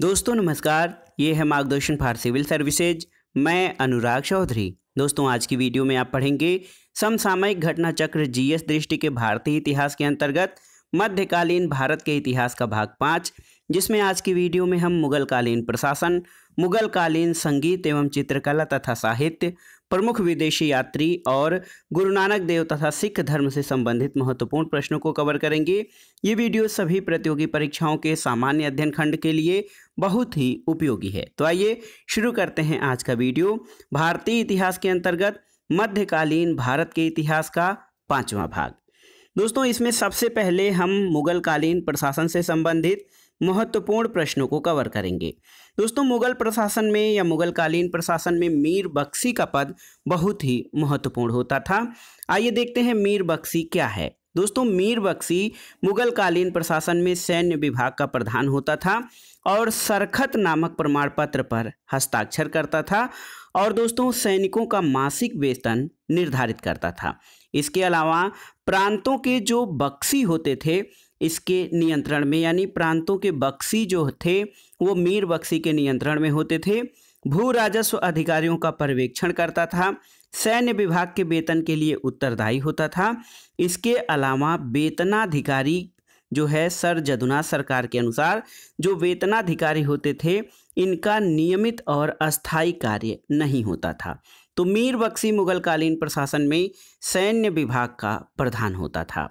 दोस्तों नमस्कार ये है मार्गदर्शन फॉर सिविल सर्विसेज मैं अनुराग चौधरी दोस्तों आज की वीडियो में आप पढ़ेंगे समसामयिक घटना चक्र जीएस दृष्टि के भारतीय इतिहास के अंतर्गत मध्यकालीन भारत के इतिहास का भाग पाँच जिसमें आज की वीडियो में हम मुगल कालीन प्रशासन मुगल कालीन संगीत एवं चित्रकला तथा साहित्य प्रमुख विदेशी यात्री और गुरु नानक देव तथा सिख धर्म से संबंधित महत्वपूर्ण प्रश्नों को कवर करेंगे ये वीडियो सभी प्रतियोगी परीक्षाओं के सामान्य अध्ययन खंड के लिए बहुत ही उपयोगी है तो आइए शुरू करते हैं आज का वीडियो भारतीय इतिहास के अंतर्गत मध्यकालीन भारत के इतिहास का पाँचवा भाग दोस्तों इसमें सबसे पहले हम मुगल कालीन प्रशासन से संबंधित महत्वपूर्ण प्रश्नों को कवर करेंगे दोस्तों मुगल प्रशासन में या मुगलकालीन प्रशासन में मीर बख्शी का पद बहुत ही महत्वपूर्ण होता था आइए देखते हैं मीर बख्शी क्या है दोस्तों मीर बख्शी मुगलकालीन प्रशासन में सैन्य विभाग का प्रधान होता था और सरखत नामक प्रमाण पत्र पर हस्ताक्षर करता था और दोस्तों सैनिकों का मासिक वेतन निर्धारित करता था इसके अलावा प्रांतों के जो बक्सी होते थे इसके नियंत्रण में यानी प्रांतों के बक्सी जो थे वो मीर बक्सी के नियंत्रण में होते थे भू राजस्व अधिकारियों का पर्यवेक्षण करता था सैन्य विभाग के वेतन के लिए उत्तरदायी होता था इसके अलावा वेतनाधिकारी जो है सर जदुना सरकार के अनुसार जो वेतनाधिकारी होते थे इनका नियमित और अस्थायी कार्य नहीं होता था तो मीर बक्सी मुगलकालीन प्रशासन में सैन्य विभाग का प्रधान होता था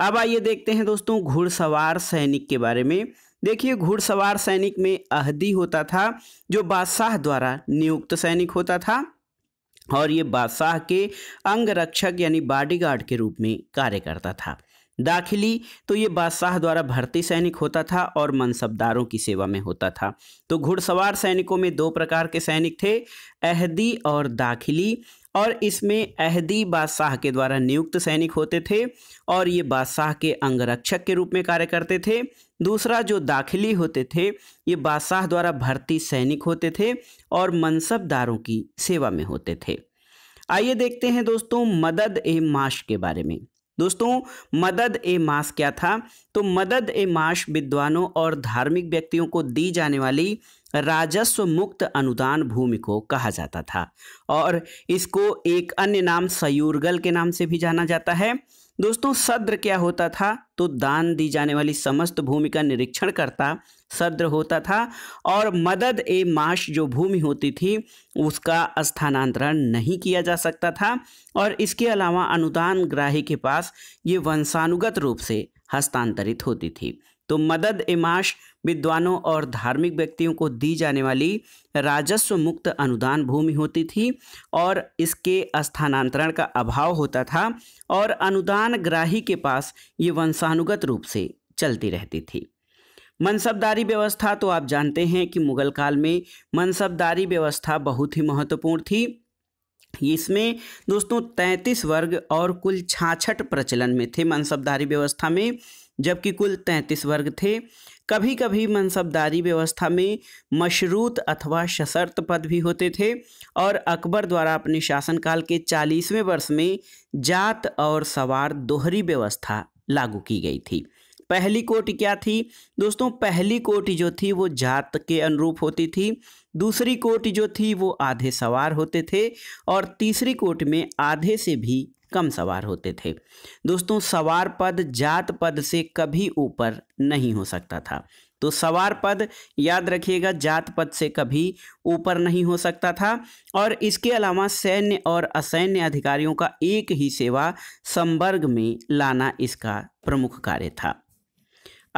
अब आइए देखते हैं दोस्तों घुड़सवार सैनिक के बारे में देखिए घुड़सवार सैनिक में अहदी होता था जो बादशाह द्वारा नियुक्त सैनिक होता था और ये बादशाह के अंग रक्षक यानी बॉडीगार्ड के रूप में कार्य करता था दाखिली तो ये बादशाह द्वारा भर्ती सैनिक होता था और मनसबदारों की सेवा में होता था तो घुड़सवार सैनिकों में दो प्रकार के सैनिक थे अहदी और दाखिली और इसमें अहदी बादशाह के द्वारा नियुक्त सैनिक होते थे और ये बादशाह के अंगरक्षक के रूप में कार्य करते थे दूसरा जो दाखिली होते थे ये बादशाह द्वारा भर्ती सैनिक होते थे और मनसबदारों की सेवा में होते थे आइए देखते हैं दोस्तों मदद ए माश के बारे में दोस्तों मदद ए मास क्या था तो मदद ए माश विद्वानों और धार्मिक व्यक्तियों को दी जाने वाली राजस्व मुक्त अनुदान भूमि को कहा जाता था और इसको एक अन्य नाम सयूरगल के नाम से भी जाना जाता है दोस्तों सद्र क्या होता था तो दान दी जाने वाली समस्त भूमि का निरीक्षण करता सद्र होता था और मदद ए माश जो भूमि होती थी उसका स्थानांतरण नहीं किया जा सकता था और इसके अलावा अनुदान ग्राही के पास ये वंशानुगत रूप से हस्तांतरित होती थी तो मदद ए माश विद्वानों और धार्मिक व्यक्तियों को दी जाने वाली राजस्व मुक्त अनुदान भूमि होती थी और इसके स्थानांतरण का अभाव होता था और अनुदान ग्राही के पास ये वंशानुगत रूप से चलती रहती थी मनसबदारी व्यवस्था तो आप जानते हैं कि मुगल काल में मनसबदारी व्यवस्था बहुत ही महत्वपूर्ण थी इसमें दोस्तों तैंतीस वर्ग और कुल छाछठ प्रचलन में थे मनसबदारी व्यवस्था में जबकि कुल तैंतीस वर्ग थे कभी कभी मनसबदारी व्यवस्था में मशरूत अथवा सशर्त पद भी होते थे और अकबर द्वारा अपने शासनकाल के चालीसवें वर्ष में जात और सवार दोहरी व्यवस्था लागू की गई थी पहली कोटि क्या थी दोस्तों पहली कोटि जो थी वो जात के अनुरूप होती थी दूसरी कोटि जो थी वो आधे सवार होते थे और तीसरी कोटि में आधे से भी कम सवार होते थे दोस्तों सवार पद जात पद से कभी ऊपर नहीं हो सकता था तो सवार पद याद रखिएगा जात पद से कभी ऊपर नहीं हो सकता था और इसके अलावा सैन्य और असैन्य अधिकारियों का एक ही सेवा संवर्ग में लाना इसका प्रमुख कार्य था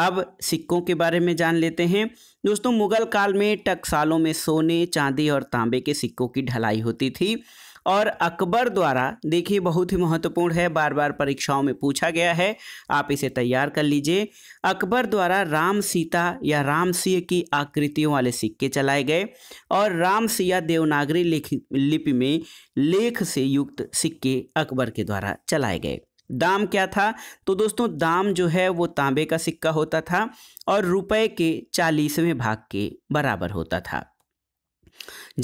अब सिक्कों के बारे में जान लेते हैं दोस्तों मुगल काल में टकसालों में सोने चांदी और तांबे के सिक्कों की ढलाई होती थी और अकबर द्वारा देखिए बहुत ही महत्वपूर्ण है बार बार परीक्षाओं में पूछा गया है आप इसे तैयार कर लीजिए अकबर द्वारा राम सीता या राम सिंह की आकृतियों वाले सिक्के चलाए गए और राम सिया देवनागरी लिपि में लेख से युक्त सिक्के अकबर के द्वारा चलाए गए दाम क्या था तो दोस्तों दाम जो है वो तांबे का सिक्का होता था और रुपए के चालीसवें भाग के बराबर होता था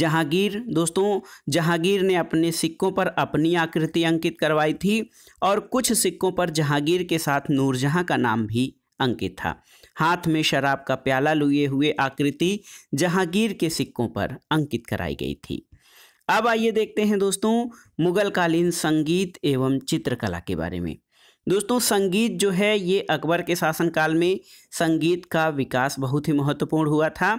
जहांगीर दोस्तों जहांगीर ने अपने सिक्कों पर अपनी आकृति अंकित करवाई थी और कुछ सिक्कों पर जहांगीर के साथ नूरजहाँ का नाम भी अंकित था हाथ में शराब का प्याला लिए हुए आकृति जहांगीर के सिक्कों पर अंकित कराई गई थी अब आइए देखते हैं दोस्तों मुगल कालीन संगीत एवं चित्रकला के बारे में दोस्तों संगीत जो है ये अकबर के शासनकाल में संगीत का विकास बहुत ही महत्वपूर्ण हुआ था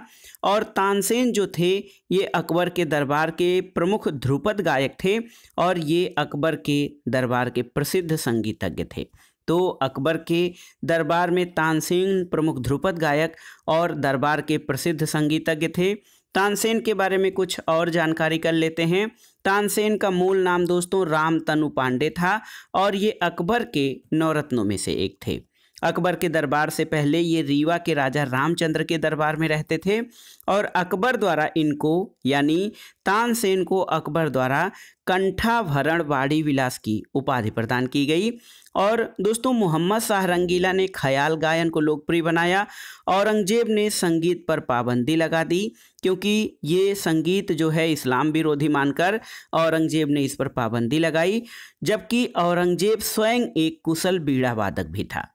और तानसेन जो थे ये अकबर के दरबार के प्रमुख ध्रुपद गायक थे और ये अकबर के दरबार के प्रसिद्ध संगीतज्ञ थे तो अकबर के दरबार में तानसेन प्रमुख ध्रुपद गायक और दरबार के प्रसिद्ध संगीतज्ञ थे तानसेन के बारे में कुछ और जानकारी कर लेते हैं तानसेन का मूल नाम दोस्तों राम तनु पांडे था और ये अकबर के नवरत्नों में से एक थे अकबर के दरबार से पहले ये रीवा के राजा रामचंद्र के दरबार में रहते थे और अकबर द्वारा इनको यानी तानसेन को अकबर द्वारा कंठाभरण वाड़ी विलास की उपाधि प्रदान की गई और दोस्तों मोहम्मद शाह रंगीला ने ख्याल गायन को लोकप्रिय बनाया औरंगजेब ने संगीत पर पाबंदी लगा दी क्योंकि ये संगीत जो है इस्लाम विरोधी मानकर औरंगजेब ने इस पर पाबंदी लगाई जबकि औरंगजेब स्वयं एक कुशल बीड़ा वादक भी था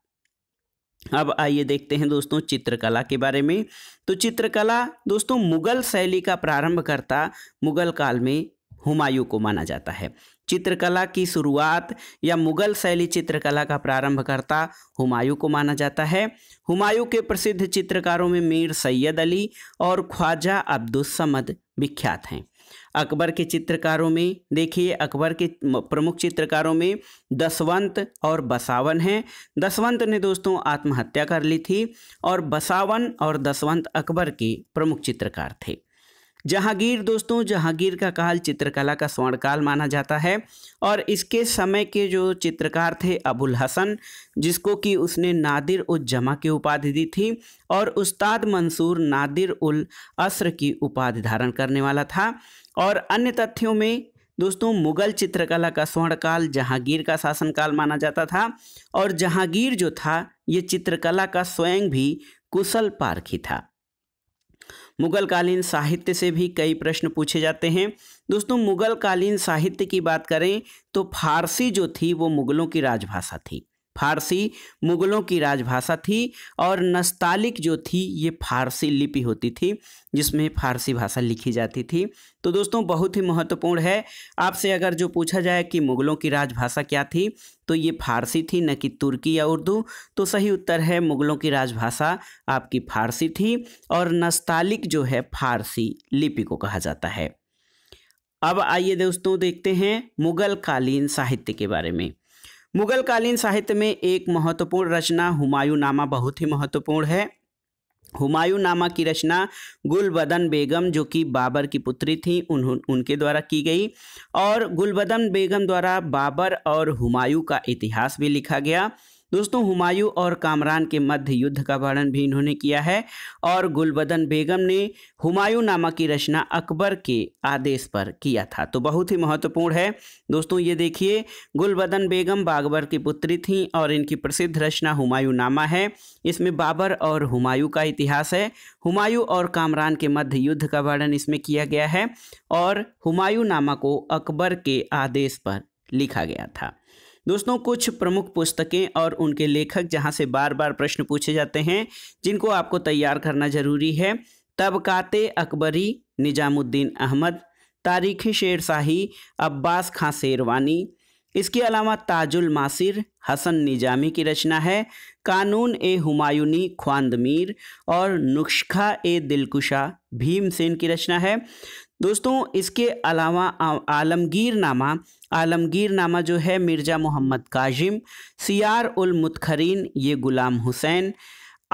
अब आइए देखते हैं दोस्तों चित्रकला के बारे में तो चित्रकला दोस्तों मुगल शैली का प्रारंभ करता मुगल काल में हुमायूं को माना जाता है चित्रकला की शुरुआत या मुगल शैली चित्रकला का प्रारंभ करता हुमायूं को माना जाता है हुमायूं के प्रसिद्ध चित्रकारों में मीर सैयद अली और ख्वाजा अब्दुल समद विख्यात हैं अकबर के चित्रकारों में देखिए अकबर के प्रमुख चित्रकारों में दसवंत और बसावन हैं दसवंत ने दोस्तों आत्महत्या कर ली थी और बसावन और दसवंत अकबर के प्रमुख चित्रकार थे जहांगीर दोस्तों जहांगीर का काल चित्रकला का स्वर्णकाल माना जाता है और इसके समय के जो चित्रकार थे अबुल हसन जिसको कि उसने नादिर उज जमा की उपाधि दी थी और उस्ताद मंसूर नादिर उल असर की उपाधि धारण करने वाला था और अन्य तथ्यों में दोस्तों मुगल चित्रकला का स्वर्णकाल जहांगीर का शासनकाल माना जाता था और जहांगीर जो था ये चित्रकला का स्वयं भी कुशल पारखी था मुगलकालीन साहित्य से भी कई प्रश्न पूछे जाते हैं दोस्तों मुगलकालीन साहित्य की बात करें तो फारसी जो थी वो मुगलों की राजभाषा थी फारसी मुग़लों की राजभाषा थी और नस्तालिक जो थी ये फारसी लिपि होती थी जिसमें फारसी भाषा लिखी जाती थी तो दोस्तों बहुत ही महत्वपूर्ण है आपसे अगर जो पूछा जाए कि मुग़लों की राजभाषा क्या थी तो ये फारसी थी न कि तुर्की या उर्दू तो सही उत्तर है मुग़लों की राजभाषा आपकी फारसी थी और नस्तालिक जो है फारसी लिपि को कहा जाता है अब आइए दोस्तों देखते हैं मुगल कालीन साहित्य के बारे में मुगल कालीन साहित्य में एक महत्वपूर्ण रचना हुमायूं नामा बहुत ही महत्वपूर्ण है हुमायूं नामा की रचना गुलबदन बेगम जो कि बाबर की पुत्री थी उन्हों उनके द्वारा की गई और गुलबदन बेगम द्वारा बाबर और हुमायूं का इतिहास भी लिखा गया दोस्तों हुमायूं और कामरान के मध्य युद्ध का वर्णन भी इन्होंने किया है और गुलबदन बेगम ने हुमायूं नामा की रचना अकबर के आदेश पर किया था तो बहुत ही महत्वपूर्ण है दोस्तों ये देखिए गुलबदन बेगम बागबर की पुत्री थीं और इनकी प्रसिद्ध रचना हुमायूं नामा है इसमें बाबर और हुमायूं का इतिहास है हुमायूं और कामरान के मध्य युद्ध का वर्णन इसमें किया गया है और हुमायूं नामा को अकबर के आदेश पर लिखा गया था दोस्तों कुछ प्रमुख पुस्तकें और उनके लेखक जहां से बार बार प्रश्न पूछे जाते हैं जिनको आपको तैयार करना ज़रूरी है तबकात अकबरी निजामुद्दीन अहमद तारीख़ शेर शाही अब्बास खां शेरवानी इसके अलावा ताजुल मासिर हसन निजामी की रचना है कानून ए हुमायूनी ख्वांदमीर और नुस्खा ए दिलकुशा भीमसेन की रचना है दोस्तों इसके अलावा आलमगीर नामा आलमगीर नामा जो है मिर्ज़ा मोहम्मद काजिम सियार उल मुतखरीन ये गुलाम हुसैन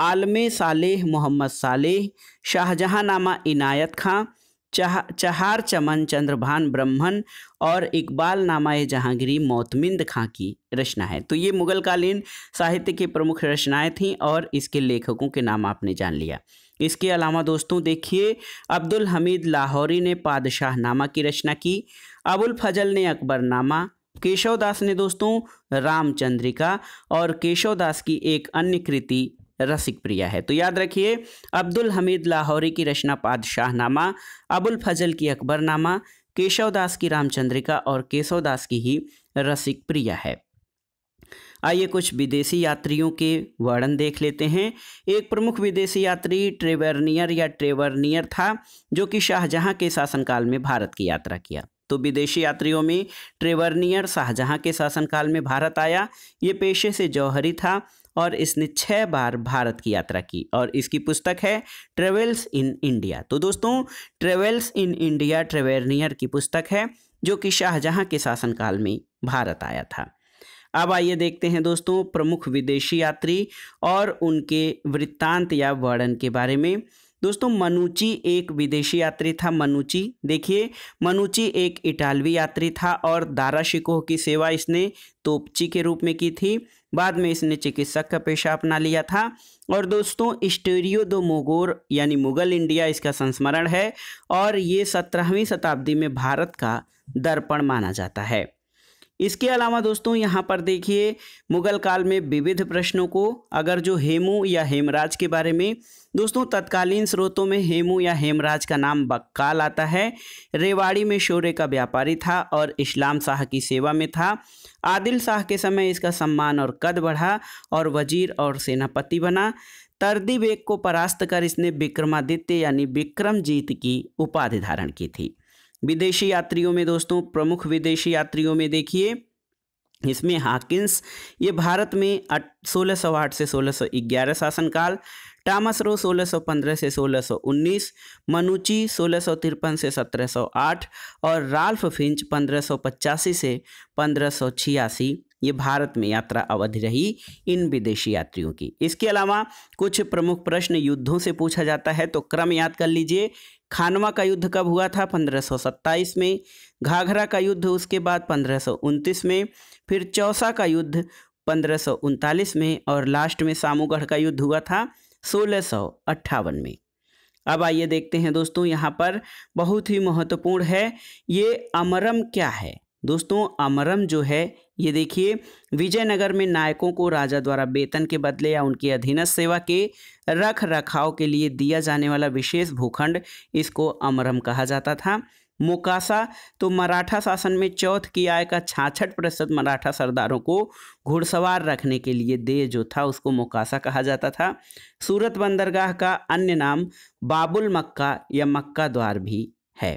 आलम सालेह मोहम्मद सालेह नामा इनायत खां चाह चहार चमन चंद्रभान ब्रह्मन और इकबाल नामा जहांगीरी मोतमिंद खां की रचना है तो ये मुगलकालीन साहित्य की प्रमुख रचनाएं थीं और इसके लेखकों के नाम आपने जान लिया इसके अलावा दोस्तों देखिए अब्दुल हमीद लाहौरी ने पादशाह नामा की रचना की अबुल फजल ने अकबरनामा केशवदास ने दोस्तों रामचंद्रिका और केशवदास की एक अन्य कृति रसिक प्रिया है तो याद रखिए अब्दुल हमीद लाहौरी की रचना पादशाहनामा अबुल फजल की अकबरनामा केशवदास की रामचंद्रिका और केशवदास की ही रसिक प्रिया है आइए कुछ विदेशी यात्रियों के वर्णन देख लेते हैं एक प्रमुख विदेशी यात्री ट्रेवर्नियर या ट्रेवर्नियर था जो कि शाहजहां के शासनकाल में भारत की यात्रा किया तो विदेशी यात्रियों में ट्रेवर्नियर शाहजहां के शासनकाल में भारत आया ये पेशे से जौहरी था और इसने छः बार भारत की यात्रा की और इसकी पुस्तक है ट्रेवल्स इन इंडिया तो दोस्तों ट्रेवल्स इन इंडिया ट्रेवेरनियर की पुस्तक है जो कि शाहजहां के शासनकाल में भारत आया था अब आइए देखते हैं दोस्तों प्रमुख विदेशी यात्री और उनके वृत्तांत या वर्णन के बारे में दोस्तों मनुची एक विदेशी यात्री था मनुची देखिए मनुची एक इटालवी यात्री था और दारा शिकोह की सेवा इसने तोपची के रूप में की थी बाद में इसने चिकित्सक का पेशा अपना लिया था और दोस्तों स्टेरियो दो मोगोर यानी मुगल इंडिया इसका संस्मरण है और ये सत्रहवीं शताब्दी में भारत का दर्पण माना जाता है इसके अलावा दोस्तों यहाँ पर देखिए मुगल काल में विविध प्रश्नों को अगर जो हेमू या हेमराज के बारे में दोस्तों तत्कालीन स्रोतों में हेमू या हेमराज का नाम बक्काल आता है रेवाड़ी में शौर्य का व्यापारी था और इस्लाम शाह की सेवा में था आदिल शाह के समय इसका सम्मान और कद बढ़ा और वजीर और सेनापति बना तरदी बेग को परास्त कर इसने विक्रमादित्य यानी विक्रमजीत की उपाधि धारण की थी विदेशी यात्रियों में दोस्तों प्रमुख विदेशी यात्रियों में देखिए इसमें हाकिंस ये भारत में सोलह सौ आठ से सोलह सौ ग्यारह शासनकाल टामस रो सोलह सौ पंद्रह से सोलह सौ उन्नीस मनुची सोलह सौ तिरपन से सत्रह सौ आठ और राल्फ फिंच पंद्रह सौ पचासी से पंद्रह सौ छियासी ये भारत में यात्रा अवधि रही इन विदेशी यात्रियों की इसके अलावा कुछ प्रमुख प्रश्न युद्धों से पूछा जाता है तो क्रम याद कर लीजिए खानवा का युद्ध कब हुआ था पंद्रह में घाघरा का युद्ध उसके बाद पंद्रह में फिर चौसा का युद्ध पंद्रह में और लास्ट में सामूगढ़ का युद्ध हुआ था सोलह में अब आइए देखते हैं दोस्तों यहाँ पर बहुत ही महत्वपूर्ण है ये अमरम क्या है दोस्तों अमरम जो है ये देखिए विजयनगर में नायकों को राजा द्वारा वेतन के बदले या उनकी अधीनस्थ सेवा के रख रखाव के लिए दिया जाने वाला विशेष भूखंड इसको अमरम कहा जाता था मोकासा तो मराठा शासन में चौथ की आय का छाछठ प्रतिशत मराठा सरदारों को घुड़सवार रखने के लिए दे जो था उसको मोकासा कहा जाता था सूरत बंदरगाह का अन्य नाम बाबुल मक्का या मक्का द्वार भी है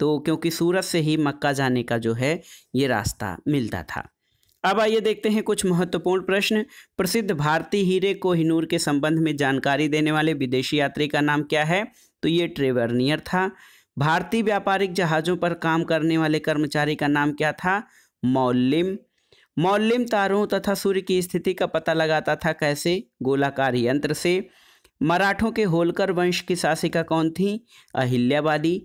तो क्योंकि सूरत से ही मक्का जाने का जो है ये रास्ता मिलता था अब आइए देखते हैं कुछ महत्वपूर्ण प्रश्न प्रसिद्ध भारतीय हीरे को हिनूर के संबंध में जानकारी देने वाले विदेशी यात्री का नाम क्या है तो ये ट्रेवर्नियर था भारतीय व्यापारिक जहाज़ों पर काम करने वाले कर्मचारी का नाम क्या था मौलिम मौलिम तारों तथा सूर्य की स्थिति का पता लगाता था कैसे गोलाकार यंत्र से मराठों के होलकर वंश की शासिका कौन थी अहिल्याबादी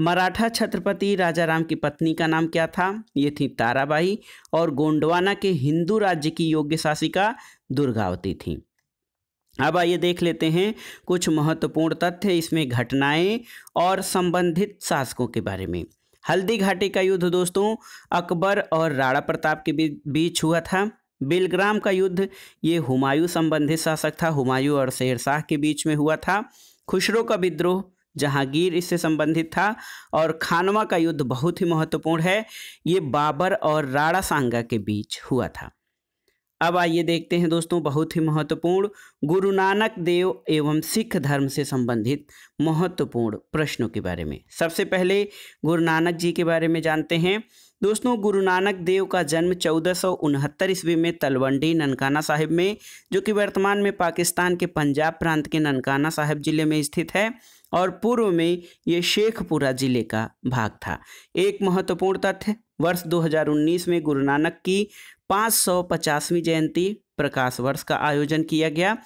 मराठा छत्रपति राजा राम की पत्नी का नाम क्या था ये थी ताराबाई और गोंडवाना के हिंदू राज्य की योग्य शासिका दुर्गावती थी अब आइए देख लेते हैं कुछ महत्वपूर्ण तथ्य इसमें घटनाएं और संबंधित शासकों के बारे में हल्दी घाटी का युद्ध दोस्तों अकबर और राणा प्रताप के बीच हुआ था बिलग्राम का युद्ध ये हुमायूं संबंधित शासक था हुमायूं और शेरशाह के बीच में हुआ था खुशरो का विद्रोह जहांगीर इससे संबंधित था और खानवा का युद्ध बहुत ही महत्वपूर्ण है ये बाबर और राणा सांगा के बीच हुआ था अब आइए देखते हैं दोस्तों बहुत ही महत्वपूर्ण गुरु नानक देव एवं सिख धर्म से संबंधित महत्वपूर्ण प्रश्नों के बारे में सबसे पहले गुरु नानक जी के बारे में जानते हैं दोस्तों गुरु नानक देव का जन्म चौदह सौ उनहत्तर ईस्वी में तलवंडी ननकाना साहिब में जो कि वर्तमान में पाकिस्तान के पंजाब प्रांत के ननकाना साहिब जिले में स्थित है और पूर्व में ये शेखपुरा जिले का भाग था एक महत्वपूर्ण तथ्य वर्ष 2019 में गुरु नानक की 550वीं जयंती प्रकाश वर्ष का आयोजन किया गया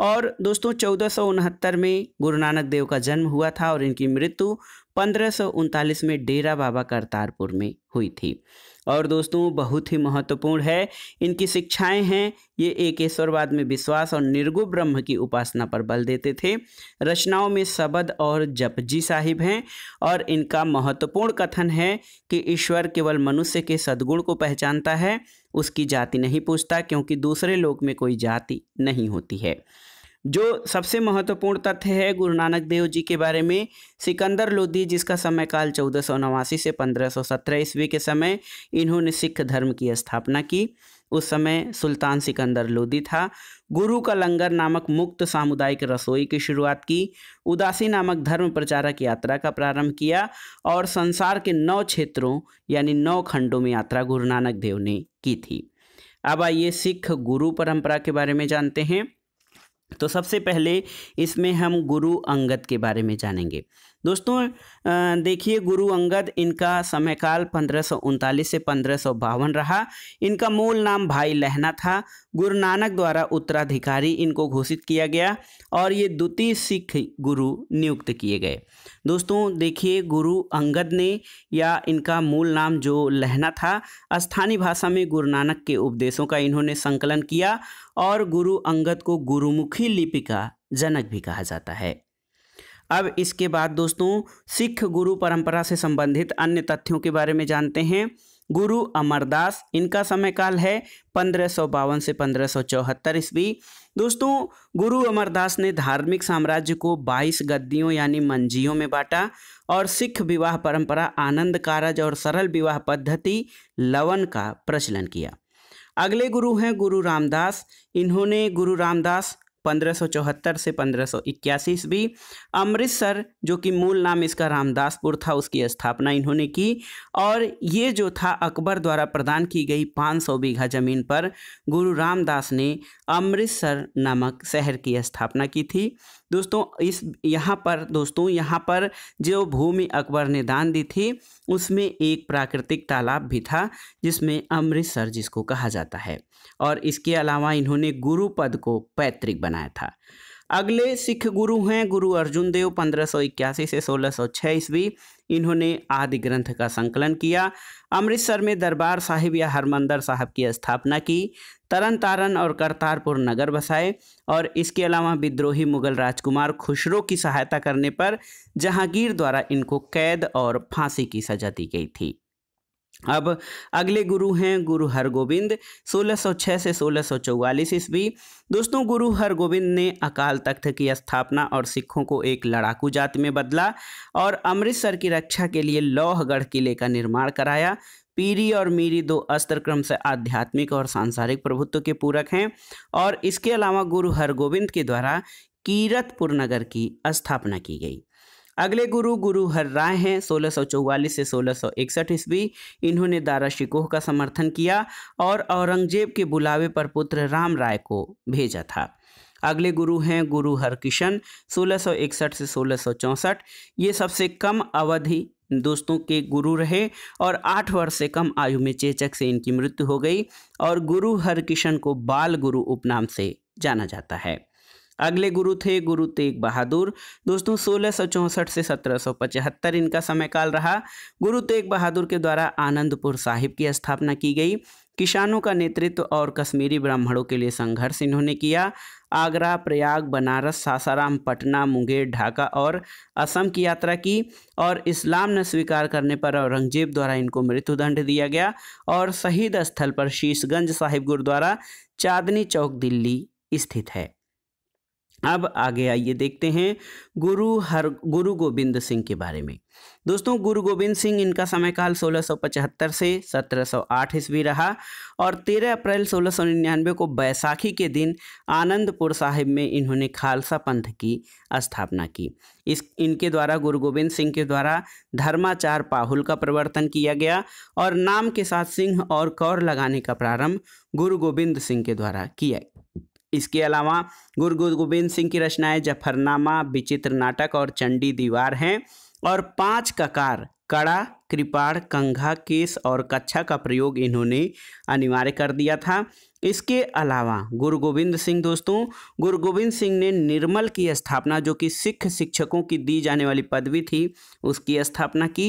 और दोस्तों चौदह में गुरु नानक देव का जन्म हुआ था और इनकी मृत्यु पंद्रह में डेरा बाबा करतारपुर में हुई थी और दोस्तों बहुत ही महत्वपूर्ण है इनकी शिक्षाएं हैं ये एकेश्वरवाद में विश्वास और निर्गु ब्रह्म की उपासना पर बल देते थे रचनाओं में शबद और जपजी साहिब हैं और इनका महत्वपूर्ण कथन है कि ईश्वर केवल मनुष्य के सद्गुण को पहचानता है उसकी जाति नहीं पूछता क्योंकि दूसरे लोक में कोई जाति नहीं होती है जो सबसे महत्वपूर्ण तथ्य है गुरु नानक देव जी के बारे में सिकंदर लोधी जिसका समय काल चौदह से पंद्रह ईस्वी के समय इन्होंने सिख धर्म की स्थापना की उस समय सुल्तान सिकंदर लोधी था गुरु का लंगर नामक मुक्त सामुदायिक रसोई की शुरुआत की उदासी नामक धर्म प्रचारक यात्रा का प्रारंभ किया और संसार के नौ क्षेत्रों यानी नौ खंडों में यात्रा गुरु नानक देव ने की थी अब आइए सिख गुरु परंपरा के बारे में जानते हैं तो सबसे पहले इसमें हम गुरु अंगद के बारे में जानेंगे दोस्तों देखिए गुरु अंगद इनका समयकाल पंद्रह से पंद्रह रहा इनका मूल नाम भाई लहना था गुरु नानक द्वारा उत्तराधिकारी इनको घोषित किया गया और ये द्वितीय सिख गुरु नियुक्त किए गए दोस्तों देखिए गुरु अंगद ने या इनका मूल नाम जो लहना था स्थानीय भाषा में गुरु नानक के उपदेशों का इन्होंने संकलन किया और गुरु अंगद को गुरुमुखी लिपि का जनक भी कहा जाता है अब इसके बाद दोस्तों सिख गुरु परंपरा से संबंधित अन्य तथ्यों के बारे में जानते हैं गुरु अमरदास इनका समय काल है पंद्रह से पंद्रह सौ चौहत्तर ईस्वी दोस्तों गुरु अमरदास ने धार्मिक साम्राज्य को 22 गद्दियों यानी मंजियों में बांटा और सिख विवाह परंपरा आनंद कारज और सरल विवाह पद्धति लवन का प्रचलन किया अगले गुरु हैं गुरु रामदास इन्होंने गुरु रामदास 1574 से 1581 ईस्वी अमृतसर जो कि मूल नाम इसका रामदासपुर था उसकी स्थापना इन्होंने की और ये जो था अकबर द्वारा प्रदान की गई 500 बीघा जमीन पर गुरु रामदास ने अमृतसर नामक शहर की स्थापना की थी दोस्तों इस यहाँ पर दोस्तों यहाँ पर जो भूमि अकबर ने दान दी थी उसमें एक प्राकृतिक तालाब भी था जिसमें अमृतसर जिसको कहा जाता है और इसके अलावा इन्होंने गुरु पद को पैतृक बनाया था अगले सिख गुरु हैं गुरु अर्जुन देव पंद्रह से सोलह सौ ईस्वी इन्होंने आदि ग्रंथ का संकलन किया अमृतसर में दरबार साहिब या हरमंदर साहब की स्थापना की तरन तारण और करतारपुर नगर बसाए और इसके अलावा विद्रोही मुगल राजकुमार खुशरो की सहायता करने पर जहांगीर द्वारा इनको कैद और फांसी की सजा दी गई थी अब अगले गुरु हैं गुरु हरगोबिंद 1606 से 1644 ईस्वी दोस्तों गुरु हरगोबिंद ने अकाल तख्त की स्थापना और सिखों को एक लड़ाकू जाति में बदला और अमृतसर की रक्षा के लिए लौहगढ़ किले का निर्माण कराया पीरी और मीरी दो अस्त्र क्रम से आध्यात्मिक और सांसारिक प्रभुत्व के पूरक हैं और इसके अलावा गुरु हरगोविंद के द्वारा कीरतपुर नगर की स्थापना की गई अगले गुरु गुरु हर राय हैं सोलह से सोलह इकसठ ईस्वी इन्होंने दारा शिकोह का समर्थन किया और औरंगजेब के बुलावे पर पुत्र राम राय को भेजा था अगले गुरु हैं गुरु हरकिशन सोलह से चौंसठ ये सबसे कम अवधि दोस्तों के गुरु रहे और आठ वर्ष से कम आयु में चेचक से इनकी मृत्यु हो गई और गुरु हरकिशन को बाल गुरु उपनाम से जाना जाता है अगले गुरु थे गुरु तेग बहादुर दोस्तों सोलह से सत्रह इनका समय काल रहा गुरु तेग बहादुर के द्वारा आनंदपुर साहिब की स्थापना की गई किसानों का नेतृत्व और कश्मीरी ब्राह्मणों के लिए संघर्ष इन्होंने किया आगरा प्रयाग बनारस सासाराम पटना मुंगेर ढाका और असम की यात्रा की और इस्लाम न स्वीकार करने पर औरंगजेब द्वारा इनको मृत्युदंड दिया गया और शहीद स्थल पर शीशगंज साहिब गुरुद्वारा चांदनी चौक दिल्ली स्थित है अब आगे आइए देखते हैं गुरु हर गुरु गोविंद सिंह के बारे में दोस्तों गुरु गोविंद सिंह इनका समयकाल पचहत्तर से 1708 ईस्वी रहा और 13 अप्रैल निन्यानवे को बैसाखी के दिन आनंदपुर साहिब में इन्होंने खालसा पंथ की स्थापना की इस इनके द्वारा गुरु गोविंद सिंह के द्वारा धर्माचार पाहुल का प्रवर्तन किया गया और नाम के साथ सिंह और कौर लगाने का प्रारंभ गुरु गोविंद सिंह के द्वारा किया इसके अलावा गुरु गुरु गोविंद सिंह की रचनाएं जफरनामा विचित्र नाटक और चंडी दीवार हैं और पांच ककार कड़ा कृपाण कंघा केस और कच्छा का प्रयोग इन्होंने अनिवार्य कर दिया था इसके अलावा गुरु गोविंद सिंह दोस्तों गुरु गोविंद सिंह ने निर्मल की स्थापना जो कि सिख शिक्षकों की दी जाने वाली पदवी थी उसकी स्थापना की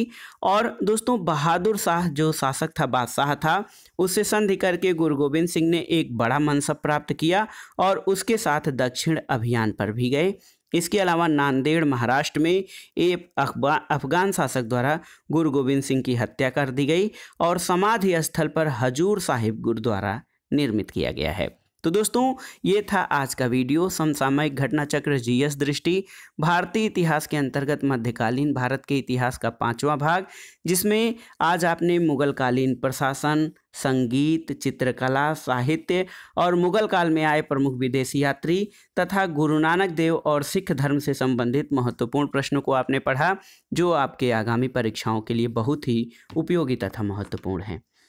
और दोस्तों बहादुर शाह जो शासक था बादशाह था उससे संधि करके गुरु गोविंद सिंह ने एक बड़ा मनसब प्राप्त किया और उसके साथ दक्षिण अभियान पर भी गए इसके अलावा नांदेड़ महाराष्ट्र में एक अफगान शासक द्वारा गुरु गोविंद सिंह की हत्या कर दी गई और समाधि स्थल पर हजूर साहिब गुरुद्वारा निर्मित किया गया है तो दोस्तों ये था आज का वीडियो समसामयिक घटना चक्र जीएस दृष्टि भारतीय इतिहास के अंतर्गत मध्यकालीन भारत के इतिहास का पांचवा भाग जिसमें आज आपने मुगलकालीन प्रशासन संगीत चित्रकला साहित्य और मुगल काल में आए प्रमुख विदेशी यात्री तथा गुरु नानक देव और सिख धर्म से संबंधित महत्वपूर्ण प्रश्नों को आपने पढ़ा जो आपके आगामी परीक्षाओं के लिए बहुत ही उपयोगी तथा महत्वपूर्ण हैं